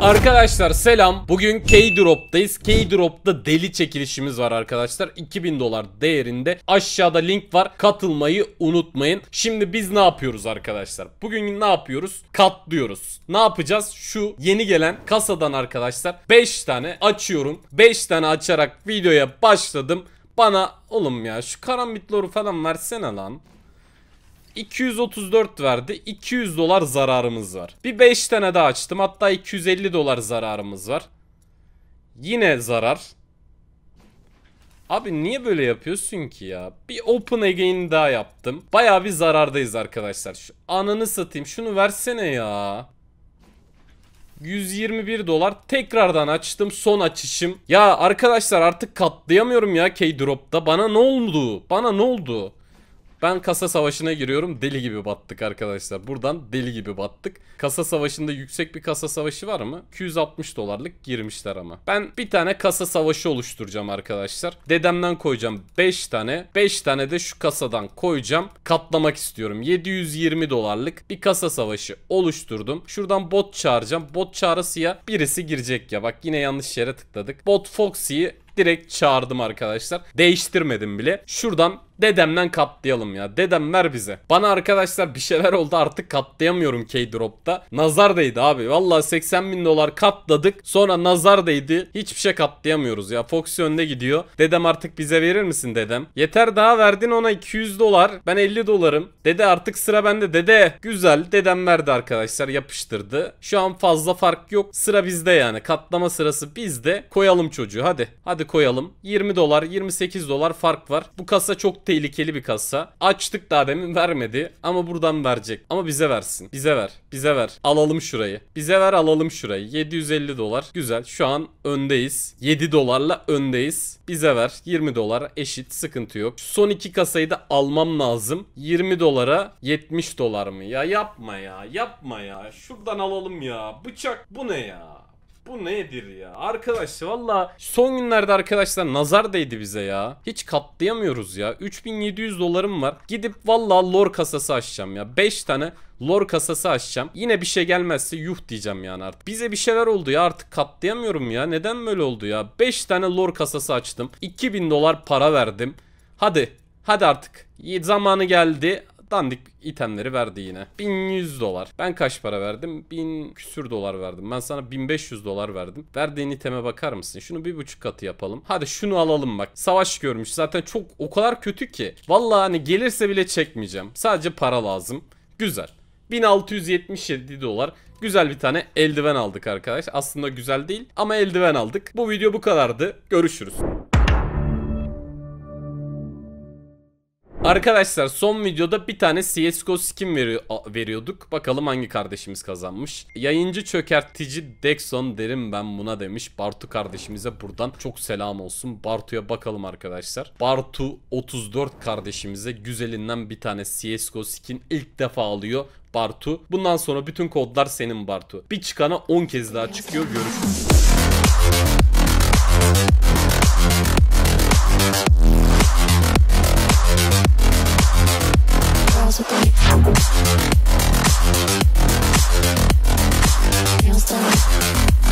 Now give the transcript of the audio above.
Arkadaşlar selam. Bugün K-Drop'tayız. K-Drop'ta deli çekilişimiz var arkadaşlar. 2000 dolar değerinde. Aşağıda link var. Katılmayı unutmayın. Şimdi biz ne yapıyoruz arkadaşlar? Bugün ne yapıyoruz? Katlıyoruz. Ne yapacağız? Şu yeni gelen kasadan arkadaşlar 5 tane açıyorum. 5 tane açarak videoya başladım. Bana oğlum ya şu karambitloru falan versene lan. 234 verdi. 200 dolar zararımız var. Bir 5 tane daha açtım. Hatta 250 dolar zararımız var. Yine zarar. Abi niye böyle yapıyorsun ki ya? Bir open again daha yaptım. Baya bir zarardayız arkadaşlar. Şu anını satayım. Şunu versene ya. 121 dolar tekrardan açtım son açışım. Ya arkadaşlar artık katlayamıyorum ya K-Drop'ta. Bana ne oldu? Bana ne oldu? Ben kasa savaşına giriyorum. Deli gibi battık arkadaşlar. Buradan deli gibi battık. Kasa savaşında yüksek bir kasa savaşı var mı? 260 dolarlık girmişler ama. Ben bir tane kasa savaşı oluşturacağım arkadaşlar. Dedemden koyacağım 5 tane. 5 tane de şu kasadan koyacağım. Katlamak istiyorum. 720 dolarlık bir kasa savaşı oluşturdum. Şuradan bot çağıracağım. Bot çağrısıya birisi girecek ya. Bak yine yanlış yere tıkladık. Bot Foxy'yi direkt çağırdım arkadaşlar. Değiştirmedim bile. Şuradan dedemden katlayalım ya. Dedem ver bize. Bana arkadaşlar bir şeyler oldu artık katlayamıyorum K-Drop'ta. Nazar değdi abi. Valla 80 bin dolar katladık. Sonra nazar değdi. Hiçbir şey katlayamıyoruz ya. Foxy önde gidiyor. Dedem artık bize verir misin dedem? Yeter daha verdin ona 200 dolar. Ben 50 dolarım. Dede artık sıra bende dede. Güzel dedem verdi arkadaşlar yapıştırdı. Şu an fazla fark yok. Sıra bizde yani. Katlama sırası bizde. Koyalım çocuğu hadi. Hadi hadi koyalım. 20 dolar 28 dolar fark var. Bu kasa çok tehlikeli bir kasa. Açtık daha demin vermedi ama buradan verecek. Ama bize versin. Bize ver. Bize ver. Alalım şurayı. Bize ver alalım şurayı. 750 dolar. Güzel. Şu an öndeyiz. 7 dolarla öndeyiz. Bize ver. 20 dolar eşit. Sıkıntı yok. son iki kasayı da almam lazım. 20 dolara 70 dolar mı? Ya yapma ya. Yapma ya. Şuradan alalım ya. Bıçak bu ne ya? Bu nedir ya? Arkadaş valla son günlerde arkadaşlar nazar değdi bize ya. Hiç katlayamıyoruz ya. 3700 dolarım var. Gidip valla lor kasası açacağım ya. 5 tane lor kasası açacağım. Yine bir şey gelmezse yuh diyeceğim yani artık. Bize bir şeyler oldu ya artık katlayamıyorum ya. Neden böyle oldu ya? 5 tane lor kasası açtım. 2000 dolar para verdim. Hadi. Hadi artık. Zamanı geldi dandik itemleri verdi yine. 1100 dolar. Ben kaç para verdim? 1000 küsür dolar verdim. Ben sana 1500 dolar verdim. Verdiğin iteme bakar mısın? Şunu bir buçuk katı yapalım. Hadi şunu alalım bak. Savaş görmüş. Zaten çok o kadar kötü ki. Vallahi hani gelirse bile çekmeyeceğim. Sadece para lazım. Güzel. 1677 dolar güzel bir tane eldiven aldık arkadaş. Aslında güzel değil ama eldiven aldık. Bu video bu kadardı. Görüşürüz. Arkadaşlar son videoda bir tane CSGO skin veri veriyorduk. Bakalım hangi kardeşimiz kazanmış. Yayıncı çökertici Dexon derim ben buna demiş. Bartu kardeşimize buradan çok selam olsun. Bartu'ya bakalım arkadaşlar. Bartu 34 kardeşimize güzelinden bir tane CSGO skin ilk defa alıyor. Bartu. Bundan sonra bütün kodlar senin Bartu. Bir çıkana 10 kez daha çıkıyor. Görüşürüz. Nails done. Nails done.